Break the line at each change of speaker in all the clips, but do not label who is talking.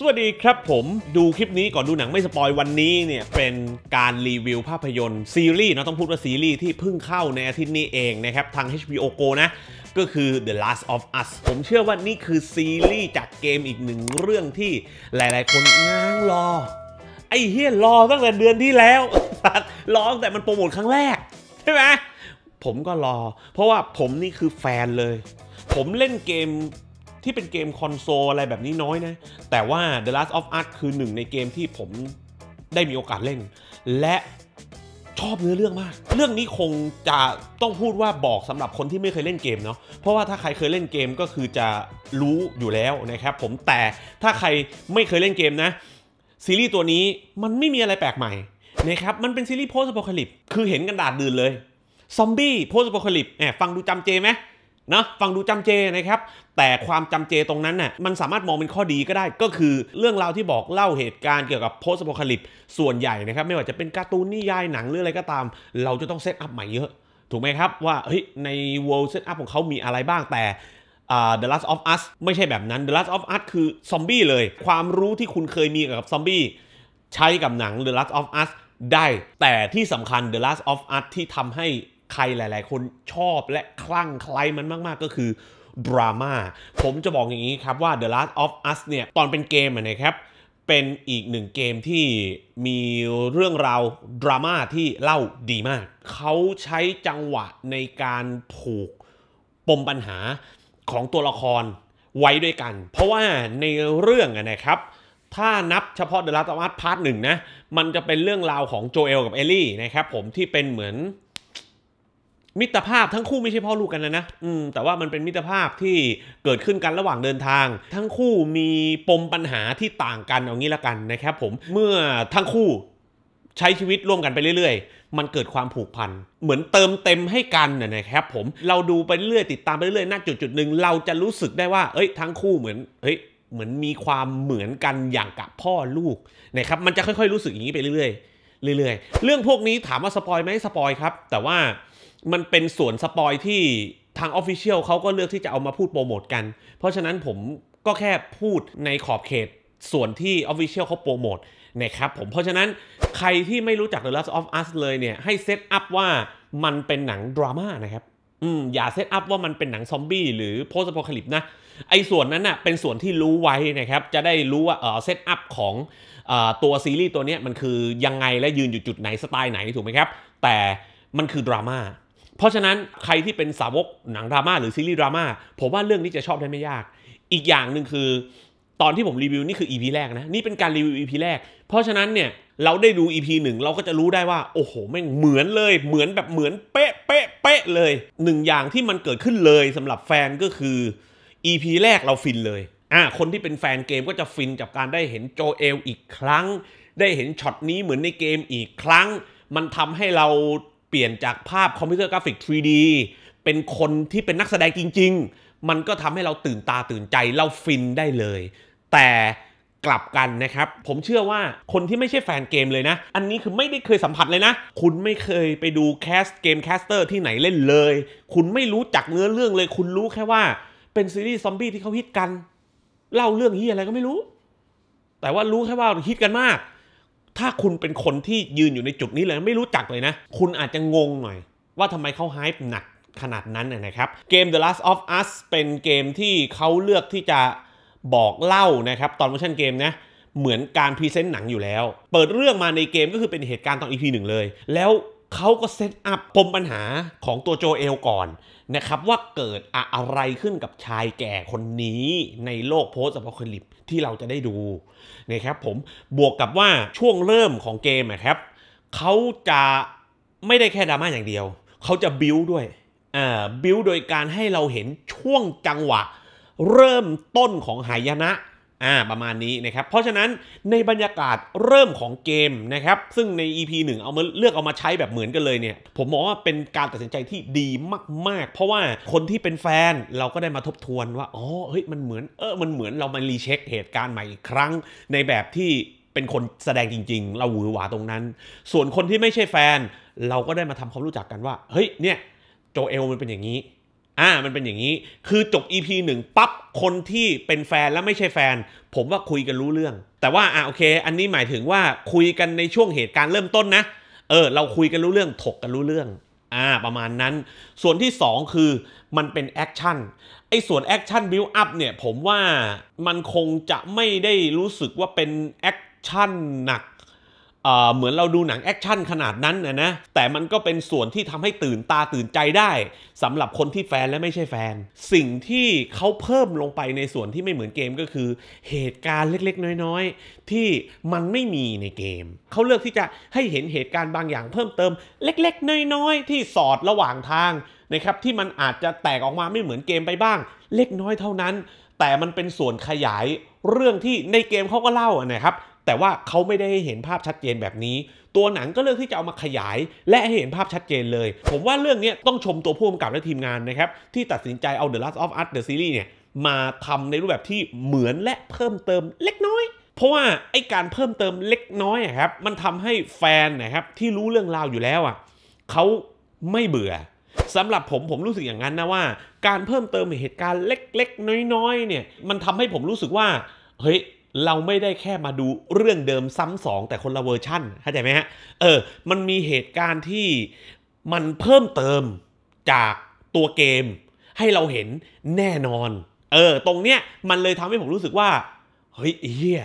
สวัสดีครับผมดูคลิปนี้ก่อนดูหนังไม่สปอยวันนี้เนี่ย เป็นการรีวิวภาพยนตร์ซีรีส์นะต้องพูดว่าซีรีส์ที่เพิ่งเข้าในอาทิตย์นี้เองนะครับ ทาง HBO Go นะ ก็คือ The Last of Us ผมเชื่อว่านี่คือซีรีส์จากเกมอีกหนึ่งเรื่องที่หลายๆคนง้างรอ ไอ้เฮียรอตั้งแต่เดือนที่แล้วรอตั้งแต่มันโปรโมทครั้งแรก ใช่ไหมผมก็รอ เพราะว่าผมนี่คือแฟนเลย ผมเล่นเกมที่เป็นเกมคอนโซลอะไรแบบนี้น้อยนะแต่ว่า The Last of Us คือหนึ่งในเกมที่ผมได้มีโอกาสเล่น และชอบเนื้อเรื่องมาก เรื่องนี้คงจะต้องพูดว่าบอกสำหรับคนที่ไม่เคยเล่นเกมเนาะเพราะว่าถ้าใครเคยเล่นเกมก็คือจะรู้อยู่แล้วนะครับผมแต่ถ้าใครไม่เคยเล่นเกมนะ ซีรีส์ตัวนี้มันไม่มีอะไรแปลกใหม่นะครับ มันเป็นซีรีส์โพสต์อพอลิปคือเห็นกันดาดดืนเลยซอมบี้โพสต์อพอลิปแอบฟังดูจำเจไหมนะ ฟังดูจำเจนะครับ แต่ความจำเจตรงนั้นน่ะมันสามารถมองเป็นข้อดีก็ได้ ก็คือเรื่องราวที่บอกเล่าเหตุการณ์เกี่ยวกับโพสต์โพคลิปส่วนใหญ่นะครับ ไม่ว่าจะเป็นการ์ตูนนิยายหนังหรืออะไรก็ตาม เราจะต้องเซตอัพใหม่เยอะ ถูกไหมครับว่าใน world set up ของเขามีอะไรบ้างแต่ The Last of Us ไม่ใช่แบบนั้น The Last of Us คือซอมบี้เลย ความรู้ที่คุณเคยมีกับซอมบี้ใช้กับหนัง The Last of Us ได้ แต่ที่สำคัญ The Last of Us ที่ทำใหใครหลาย ๆ คนชอบและคลั่งใคล้มันมาก ๆ ก็คือ ดราม่า ผมจะบอกอย่างนี้ครับว่า The Last of Us เนี่ย ตอนเป็นเกมนะครับ เป็นอีกหนึ่งเกมที่มีเรื่องราวดราม่าที่เล่าดีมาก เขาใช้จังหวะในการผูกปมปัญหาของตัวละครไว้ด้วยกัน เพราะว่าในเรื่องนะครับ ถ้านับเฉพาะเดอะลาตวัตพาร์ทหนึ่งนะ มันจะเป็นเรื่องราวของโจเอลกับเอลลี่นะครับผมที่เป็นเหมือนมิตรภาพทั้งคู่ไม่ใช่พ่อลูกกันนะนะอืมแต่ว่ามันเป็นมิตรภาพที่เกิดขึ้นกันระหว่างเดินทาง ทั้งคู่มีปมปัญหาที่ต่างกันเอางี้ละกันนะครับผม เมื่อทั้งคู่ใช้ชีวิตร่วมกันไปเรื่อย ๆ มันเกิดความผูกพันเหมือนเติมเต็มให้กันนะครับ ผม เราดูไปเรื่อยติดตามไปเรื่อยๆณจุดจุดหนึ่งเราจะรู้สึกได้ว่าเอ้ยทั้งคู่เหมือนเอ้ยเหมือนมีความเหมือนกันอย่างกับพ่อลูกนะครับ มันจะค่อยๆรู้สึกอย่างนี้ไปเรื่อยๆเรื่อย ๆ เรื่องพวกนี้ถามว่าสปอยไหมสปอยครับ แต่ว่ามันเป็นส่วนสปอยที่ทางออฟฟิเชียลเขาก็เลือกที่จะเอามาพูดโปรโมทกัน เพราะฉะนั้นผมก็แค่พูดในขอบเขตส่วนที่ออฟฟิเชียลเขาโปรโมทนะครับผม เพราะฉะนั้นใครที่ไม่รู้จัก The Last of Us เลยเนี่ยให้เซตอัพว่ามันเป็นหนังดราม่านะครับอืมอย่าเซตอัพว่ามันเป็นหนังซอมบี้หรือโพสต์พอคลิปนะ ไอ้ส่วนนั้นน่ะเป็นส่วนที่รู้ไว้นะครับ จะได้รู้ว่าเออเซตอัพของอตัวซีรีส์ตัวนี้มันคือยังไงและยืนอยู่จุดไหนสไตล์ไหนถูกไหมครับ แต่มันคือดราม่าเพราะฉะนั้นใครที่เป็นสาวกหนังดราม่าหรือซีรีส์ดราม่าผมว่าเรื่องนี้จะชอบได้ไม่ยาก อีกอย่างหนึ่งคือ ตอนที่ผมรีวิวนี่คือ EP แรกนะนี่เป็นการรีวิว EP แรก เพราะฉะนั้นเนี่ยเราได้ดู EP หนึ่งเราก็จะรู้ได้ว่าโอ้โหแม่งเหมือนเลยเหมือนแบบเหมือนเป๊ะเป๊ะเป๊ะเลยหนึ่งอย่างที่มันเกิดขึ้นเลยสำหรับแฟนก็คือ EP แรกเราฟินเลยอ่าคนที่เป็นแฟนเกมก็จะฟินกับการได้เห็นโจเอลอีกครั้งได้เห็นช็อตนี้เหมือนในเกมอีกครั้งมันทำให้เราเปลี่ยนจากภาพคอมพิวเตอร์กราฟิก 3D เป็นคนที่เป็นนักแสดงจริงๆ มันก็ทำให้เราตื่นตาตื่นใจเราฟินได้เลย แต่กลับกันนะครับ ผมเชื่อว่าคนที่ไม่ใช่แฟนเกมเลยนะ อันนี้คือไม่ได้เคยสัมผัสเลยนะ คุณไม่เคยไปดูแคสเกมแคสเตอร์ที่ไหนเล่นเลย คุณไม่รู้จักเนื้อเรื่องเลย คุณรู้แค่ว่าเป็นซีรีส์ซอมบี้ที่เขาฮิตกัน เล่าเรื่องเฮียอะไรก็ไม่รู้ แต่ว่ารู้แค่ว่าฮิตกันมากถ้าคุณเป็นคนที่ยืนอยู่ในจุดนี้เลยไม่รู้จักเลยนะ คุณอาจจะงงหน่อยว่าทำไมเขาไฮป์หนักขนาดนั้นนะครับ เกม The Last of Us เป็นเกมที่เขาเลือกที่จะบอกเล่านะครับ ตอนเวอร์ชันเกมนะเหมือนการพรีเซนต์หนังอยู่แล้ว เปิดเรื่องมาในเกมก็คือเป็นเหตุการณ์ตอน EP หนึ่งเลย แล้วเขาก็เซตอัพปมปัญหาของตัวโจเอลก่อนนะครับว่าเกิดอะไรขึ้นกับชายแก่คนนี้ในโลกโพสต์อพอคลิปที่เราจะได้ดูนะครับผมบวกกับว่าช่วงเริ่มของเกมนะครับเขาจะไม่ได้แค่ดราม่าอย่างเดียว เขาจะบิวด้วยบิวโดยการให้เราเห็นช่วงจังหวะเริ่มต้นของหายนะอ่า ประมาณนี้นะครับ เพราะฉะนั้นในบรรยากาศเริ่มของเกมนะครับ ซึ่งใน EP 1เอามาเลือกเอามาใช้แบบเหมือนกันเลยเนี่ย ผมมองว่าเป็นการตัดสินใจที่ดีมากๆ เพราะว่าคนที่เป็นแฟนเราก็ได้มาทบทวนว่า อ๋อเฮ้ยมันเหมือนเออมันเหมือนเรามารีเช็คเหตุการณ์ใหม่อีกครั้ง ในแบบที่เป็นคนแสดงจริง ๆ เราหวือหวาตรงนั้น ส่วนคนที่ไม่ใช่แฟน เราก็ได้มาทำความรู้จักกันว่า เฮ้ยเนี่ยโจเอลมันเป็นอย่างนี้อ่ามันเป็นอย่างนี้คือจบ EP หนึ่งปั๊บคนที่เป็นแฟนและไม่ใช่แฟน ผมว่าคุยกันรู้เรื่อง แต่ว่าอ่าโอเค อันนี้หมายถึงว่าคุยกันในช่วงเหตุการณ์เริ่มต้นนะเออเราคุยกันรู้เรื่องถกกันรู้เรื่อง อ่า ประมาณนั้น ส่วนที่ 2 คือมันเป็นแอคชั่นไอ้ส่วนแอคชั่นบิวอัพเนี่ยผมว่ามันคงจะไม่ได้รู้สึกว่าเป็นแอคชั่นหนักเหมือนเราดูหนังแอคชั่นขนาดนั้นนะนะ แต่มันก็เป็นส่วนที่ทำให้ตื่นตาตื่นใจได้สำหรับคนที่แฟนและไม่ใช่แฟน สิ่งที่เขาเพิ่มลงไปในส่วนที่ไม่เหมือนเกมก็คือเหตุการณ์เล็กๆ น้อยๆ ที่มันไม่มีในเกม เขาเลือกที่จะให้เห็นเหตุการณ์บางอย่างเพิ่มเติม เล็ก ๆ น้อย ๆ ที่สอดระหว่างทางนะครับที่มันอาจจะแตกออกมาไม่เหมือนเกมไปบ้าง เล็กน้อยเท่านั้น แต่มันเป็นส่วนขยายเรื่องที่ในเกมเขาก็เล่านะครับแต่ว่าเขาไม่ได้เห็นภาพชัดเจนแบบนี้ ตัวหนังก็เลือกที่จะเอามาขยายและให้เห็นภาพชัดเจนเลย ผมว่าเรื่องนี้ต้องชมตัวผู้กำกับและทีมงานนะครับ ที่ตัดสินใจ เอา The Last of Us The Series เนี่ยมาทำในรูปแบบที่เหมือนและเพิ่มเติมเล็กน้อย เพราะว่าไอการเพิ่มเติมเล็กน้อยครับมันทำให้แฟนนะครับที่รู้เรื่องราวอยู่แล้วอ่ะเขาไม่เบื่อสำหรับผมผมรู้สึกอย่างนั้นนะว่าการเพิ่มเติมเหตุการณ์เล็ก ๆ น้อยๆเนี่ยมันทำให้ผมรู้สึกว่าเฮ้ยเราไม่ได้แค่มาดูเรื่องเดิมซ้ำสองแต่คนละเวอร์ชั่นเข้าใจไหมฮะเออมันมีเหตุการณ์ที่มันเพิ่มเติมจากตัวเกม ให้เราเห็นแน่นอน เออตรงเนี้ยมันเลยทำให้ผมรู้สึกว่าเฮ้ยเฮีย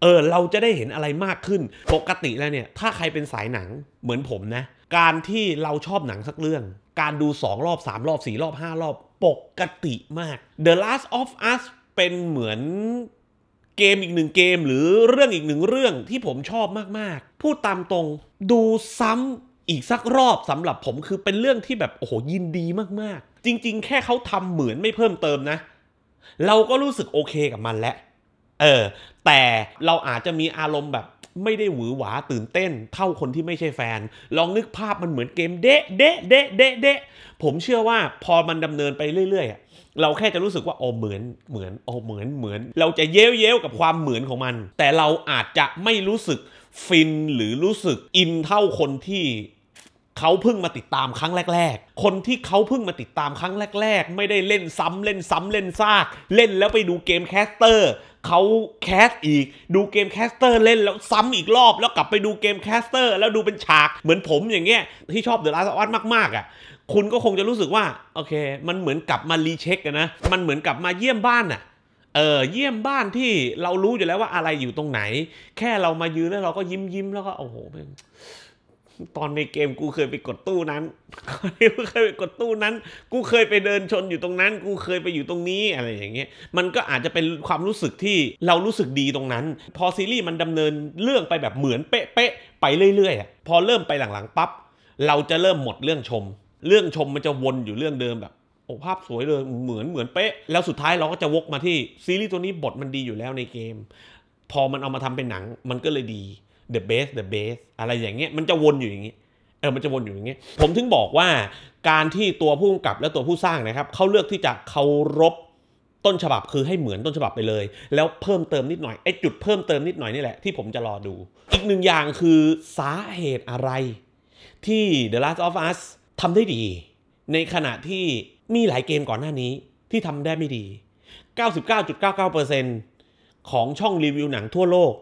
เออเราจะได้เห็นอะไรมากขึ้น ปกติแล้วเนี่ยถ้าใครเป็นสายหนังเหมือนผมนะ การที่เราชอบหนังสักเรื่อง การดู 2 รอบ3รอบ 4 รอบ5รอบ ปกติมาก The Last of Us เป็นเหมือนเกมอีกหนึ่งเกมหรือเรื่องอีกหนึ่งเรื่องที่ผมชอบมาก ๆ พูดตามตรงดูซ้ำอีกสักรอบสำหรับผมคือเป็นเรื่องที่แบบ โอ้โห ยินดีมาก ๆ จริง ๆ แค่เขาทำเหมือนไม่เพิ่มเติมนะ เราก็รู้สึกโอเคกับมันแล้วเออ แต่เราอาจจะมีอารมณ์แบบไม่ได้หวือหวาตื่นเต้น เท่าคนที่ไม่ใช่แฟน ลองนึกภาพมันเหมือนเกมเดะเดะเดะเดะเดะผมเชื่อว่าพอมันดำเนินไปเรื่อย ๆเราแค่จะรู้สึกว่าโอเหมือนเหมือนโอเหมือนเหมือน เราจะเย้ยเย้กับความเหมือนของมัน แต่เราอาจจะไม่รู้สึกฟินหรือรู้สึกอินเท่าคนที่เขาเพิ่งมาติดตามครั้งแรก ๆ คนที่เขาเพิ่งมาติดตามครั้งแรก ๆ ไม่ได้เล่นซ้ำเล่นซ้ำเล่นซาก เล่นแล้วไปดูเกมแคสเตอร์เขาแคสอีกดูเกมแคสเตอร์เล่นแล้วซ้ำอีกรอบแล้วกลับไปดูเกมแคสเตอร์แล้วดูเป็นฉากเหมือนผมอย่างเงี้ยที่ชอบเดอะลาสออสมากๆอ่ะคุณก็คงจะรู้สึกว่าโอเค มันเหมือนกลับมารีเช็คกันนะ มันเหมือนกลับมาเยี่ยมบ้านอะเออ เยี่ยมบ้านที่เรารู้อยู่แล้วว่าอะไรอยู่ตรงไหน แค่เรามายืนแล้วเราก็ยิ้มยิ้มแล้วก็โอ้โหตอนในเกมกูเคยไปกดตู้นั้น กูเคยไปกดตู้นั้น กูเคยไปเดินชนอยู่ตรงนั้น กูเคยไปอยู่ตรงนี้อะไรอย่างเงี้ย มันก็อาจจะเป็นความรู้สึกที่เรารู้สึกดีตรงนั้น พอซีรีส์มันดำเนินเรื่องไปแบบเหมือนเป๊ะๆไปเรื่อยๆพอเริ่มไปหลังๆปั๊บเราจะเริ่มหมดเรื่องชมเรื่องชมมันจะวนอยู่เรื่องเดิมแบบโอ้ภาพสวยเลยเหมือนเหมือนเป๊ะแล้วสุดท้ายเราก็จะวกมาที่ซีรีส์ตัวนี้บทมันดีอยู่แล้วในเกม พอมันเอามาทำเป็นหนังมันก็เลยดี the best the best อะไรอย่างเงี้ยมันจะวนอยู่อย่างเงี้ยเออมันจะวนอยู่อย่างเงี้ยผมถึงบอกว่าการที่ตัวผู้กำกับและตัวผู้สร้างนะครับเขาเลือกที่จะเคารพต้นฉบับ คือให้เหมือนต้นฉบับไปเลยแล้วเพิ่มเติมนิดหน่อยไอ้จุดเพิ่มเติมนิดหน่อยนี่แหละที่ผมจะรอดู อีกหนึ่งอย่างคือสาเหตุอะไรที่ The Last of Us ทำได้ดี ในขณะที่มีหลายเกมก่อนหน้านี้ที่ทำได้ไม่ดี 99.99%ของช่องรีวิวหนังทั่วโลก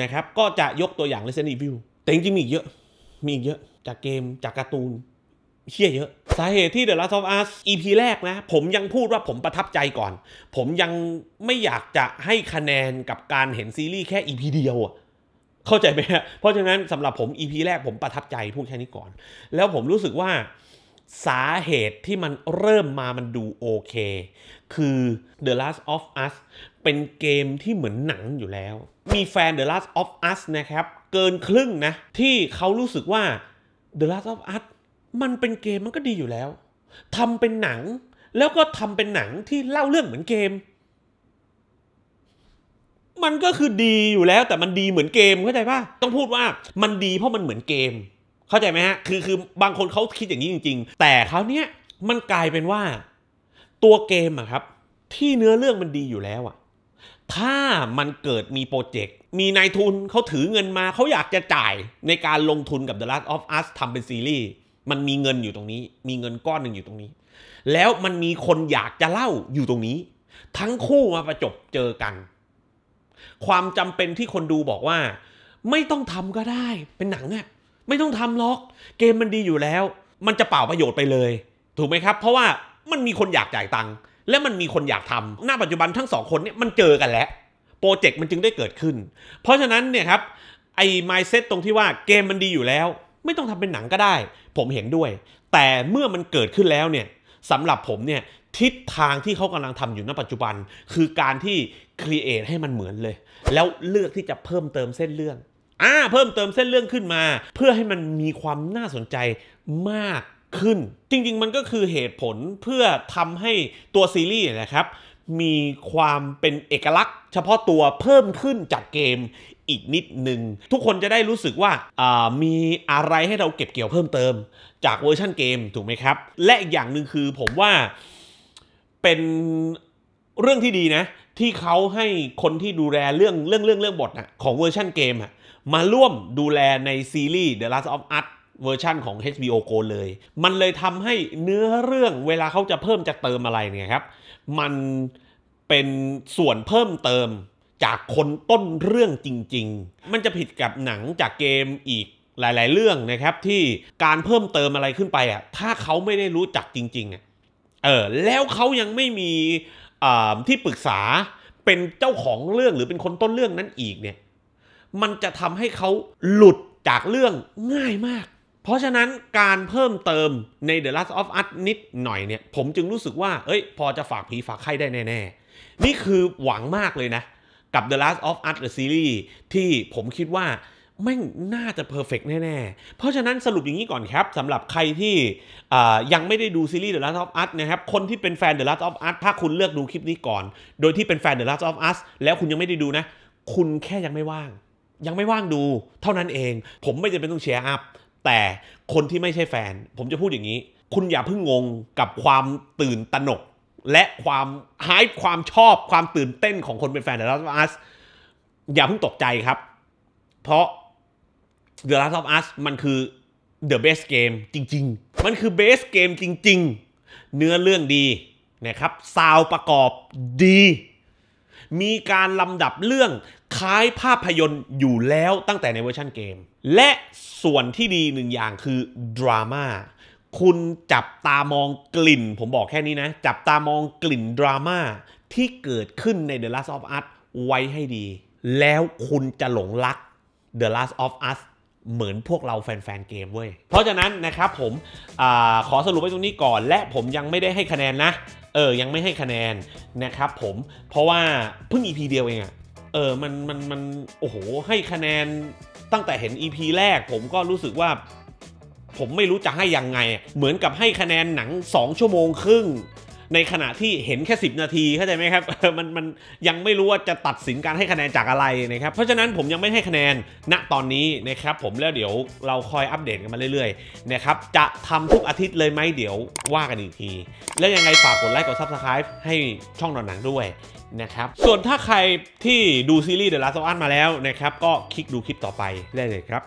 นะครับก็จะยกตัวอย่าง Resident Evil แต่จริงมีเยอะมีอีกเยอะจากเกมจากการ์ตูนเชี่ยเยอะ สาเหตุที่ The Last of Us EP แรกนะ ผมยังพูดว่าผมประทับใจก่อน ผมยังไม่อยากจะให้คะแนนกับการเห็นซีรีส์แค่ EP เดียวอะเข้าใจไหมฮะเพราะฉะนั้นสำหรับผม EP แรกผมประทับใจพูดแค่นี้ก่อน แล้วผมรู้สึกว่าสาเหตุที่มันเริ่มมามันดูโอเค คือ The Last of Us เป็นเกมที่เหมือนหนังอยู่แล้ว มีแฟน The Last of Us นะครับเกินครึ่งนะ ที่เขารู้สึกว่า The Last of Us มันเป็นเกมมันก็ดีอยู่แล้วทำเป็นหนัง แล้วก็ทำเป็นหนังที่เล่าเรื่องเหมือนเกมมันก็คือดีอยู่แล้วแต่มันดีเหมือนเกมเข้าใจป่ะต้องพูดว่ามันดีเพราะมันเหมือนเกม เข้าใจไหมฮะคือคือบางคนเขาคิดอย่างนี้จริง ๆ แต่คราวเนี้ยมันกลายเป็นว่า ตัวเกมอะครับ ที่เนื้อเรื่องมันดีอยู่แล้วอะถ้ามันเกิดมีโปรเจกต์มีนายทุนเขาถือเงินมาเขาอยากจะจ่ายในการลงทุนกับ The Last of Us ทำเป็นซีรีส์มันมีเงินอยู่ตรงนี้ มีเงินก้อนหนึ่งอยู่ตรงนี้ แล้วมันมีคนอยากจะเล่าอยู่ตรงนี้ ทั้งคู่มาประจบเจอกันความจำเป็นที่คนดูบอกว่า ไม่ต้องทำก็ได้เป็นหนังอะไม่ต้องทำล็อก เกมมันดีอยู่แล้ว มันจะเปล่าประโยชน์ไปเลย ถูกไหมครับเพราะว่ามันมีคนอยากจ่ายตังค์และมันมีคนอยากทำหน้าปัจจุบันทั้งสองคนเนี่ยมันเจอกันแล้วโปรเจกต์มันจึงได้เกิดขึ้น เพราะฉะนั้นเนี่ยครับไอ้ไมซ์เซตตรงที่ว่าเกมมันดีอยู่แล้ว ไม่ต้องทำเป็นหนังก็ได้ ผมเห็นด้วย แต่เมื่อมันเกิดขึ้นแล้วเนี่ยสำหรับผมเนี่ยทิศทางที่เขากำลังทำอยู่ณปัจจุบันคือการที่ครีเอทให้มันเหมือนเลย แล้วเลือกที่จะเพิ่มเติมเส้นเรื่องอ่าเพิ่มเติมเส้นเรื่องขึ้นมา เพื่อให้มันมีความน่าสนใจมากขึ้น จริง ๆ มันก็คือเหตุผลเพื่อทำให้ตัวซีรีส์นะครับ มีความเป็นเอกลักษณ์ เฉพาะตัวเพิ่มขึ้นจากเกมอีกนิดหนึ่งทุกคนจะได้รู้สึกว่าามีอะไรให้เราเก็บเกี่ยวเพิ่มเติม จากเวอร์ชันเกม ถูกไหมครับ และอีกอย่างหนึ่งคือผมว่าเป็นเรื่องที่ดีนะที่เขาให้คนที่ดูแลเรื่องเรื่องเรื่องเรื่องบทนะของเวอร์ชันเกมอะมาร่วมดูแลในซีรีส์ The Last of Us เวอร์ชันของ HBO Go เลย มันเลยทำให้เนื้อเรื่องเวลาเขาจะเพิ่มจะเติมอะไรเนี่ยครับ มันเป็นส่วนเพิ่มเติมจากคนต้นเรื่องจริง ๆ มันจะผิดกับหนังจากเกมอีกหลาย ๆ เรื่องนะครับที่การเพิ่มเติมอะไรขึ้นไปอ่ะถ้าเขาไม่ได้รู้จักจริง ๆอ่ะเออแล้วเขายังไม่มีที่ปรึกษาเป็นเจ้าของเรื่องหรือเป็นคนต้นเรื่องนั้นอีกเนี่ย มันจะทำให้เขาหลุดจากเรื่องง่ายมาก เพราะฉะนั้นการเพิ่มเติมใน The Last of Us นิดหน่อยเนี่ย ผมจึงรู้สึกว่าเอ้ย พอจะฝากผีฝากไข้ได้แน่ๆนี่คือหวังมากเลยนะ กับ The Last of Us The Series ที่ผมคิดว่าแม่งน่าจะเพอร์เฟกแน่ ๆ เพราะฉะนั้นสรุปอย่างนี้ก่อนครับสำหรับใครที่ยังไม่ได้ดูซีรีส์ The Last of Us นะครับคนที่เป็นแฟน The Last of Us ถ้าคุณเลือกดูคลิปนี้ก่อน โดยที่เป็นแฟน The Last of Us แล้วคุณยังไม่ได้ดูนะ คุณแค่ยังไม่ว่าง ยังไม่ว่างดู เท่านั้นเอง ผมไม่จำเป็นต้องเชียร์อัพแต่คนที่ไม่ใช่แฟน ผมจะพูดอย่างนี้ คุณอย่าเพิ่งงงกับความตื่นตระหนก และความฮายความชอบความตื่นเต้นของคนเป็นแฟน The Last of Us อย่าเพิ่งตกใจครับ เพราะ The Last of Us มันคือ The Best Game จริงๆ มันคือ Best Game จริงๆ เนื้อเรื่องดี นะครับซาวประกอบดี มีการลำดับเรื่องคล้ายภาพยนตร์อยู่แล้วตั้งแต่ในเวอร์ชันเกม และส่วนที่ดีหนึ่งอย่างคือดราม่าคุณจับตามองกลิ่น ผมบอกแค่นี้นะ จับตามองกลิ่นดราม่าที่เกิดขึ้นใน The Last of Us ไว้ให้ดี แล้วคุณจะหลงรัก The Last of Us เหมือนพวกเราแฟนๆเกมเว้ย เพราะฉะนั้นนะครับ ผมอขอสรุปไว้ตรงนี้ก่อน และผมยังไม่ได้ให้คะแนนนะ เออ ยังไม่ให้คะแนนนะครับผมเพราะว่าเพิ่ง EP เดียวเองอะเออมันมันมัน โอ้โหให้คะแนนตั้งแต่เห็น EP แรกผมก็รู้สึกว่า ผมไม่รู้จะให้ยังไง เหมือนกับให้คะแนนหนัง 2 ชั่วโมงครึ่งในขณะที่เห็นแค่ 10 นาทีเข้าใจไหมครับมันมันยังไม่รู้ว่าจะตัดสินการให้คะแนนจากอะไรนะครับเพราะฉะนั้นผมยังไม่ให้คะแนนณตอนนี้นะครับ ผมแล้วเดี๋ยวเราคอยอัปเดตกันมาเรื่อยๆนะครับจะทำทุกอาทิตย์เลยไหมเดี๋ยวว่ากันอีกที แล้วยังไงฝากกดไลค์กดซับสไครป์ให้ช่องนอนหนังด้วยนะครับส่วนถ้าใครที่ดูซีรีส์เดอะลาสโซอันมาแล้วนะครับ ก็คลิกดูคลิปต่อไปได้เลยครับ